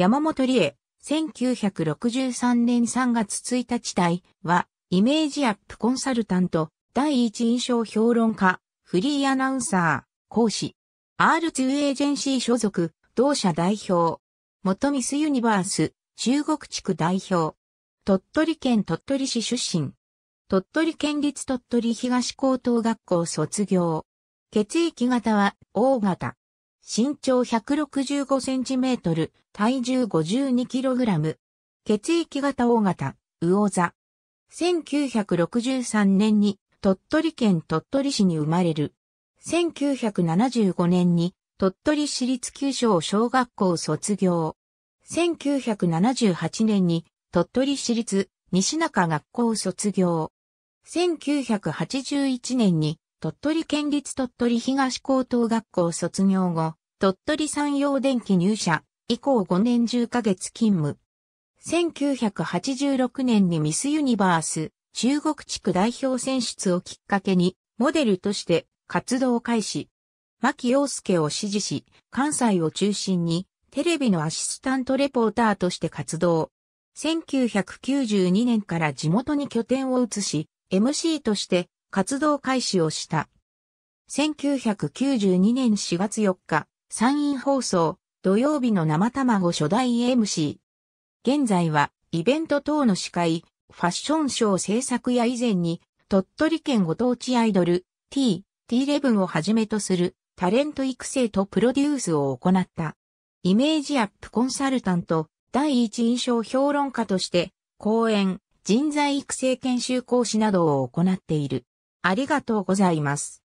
山本理恵、1963年3月1日体は、イメージアップコンサルタント、第一印象評論家、フリーアナウンサー、講師、R2 エージェンシー所属、同社代表、元ミスユニバース、中国地区代表、鳥取県鳥取市出身、鳥取県立鳥取東高等学校卒業、血液型は O 型、身長165センチメートル、体重52キログラム。血液型 O 型、魚座。1963年に鳥取県鳥取市に生まれる。1975年に鳥取市立九州小学校卒業。1978年に鳥取市立西中学校卒業。1981年に鳥取県立鳥取東高等学校卒業後、鳥取産業電機入社、以降5年10ヶ月勤務。1986年にミスユニバース、中国地区代表選出をきっかけに、モデルとして活動開始。牧陽介を支持し、関西を中心に、テレビのアシスタントレポーターとして活動。1992年から地元に拠点を移し、MC として活動開始をした。1992年4月4日、参院放送、土曜日の生卵初代 MC。現在は、イベント等の司会、ファッションショー制作や以前に、鳥取県ご当地アイドル、T、T11 をはじめとする、タレント育成とプロデュースを行った。イメージアップコンサルタント、第一印象評論家として、講演、人材育成研修講師などを行っている。ありがとうございます。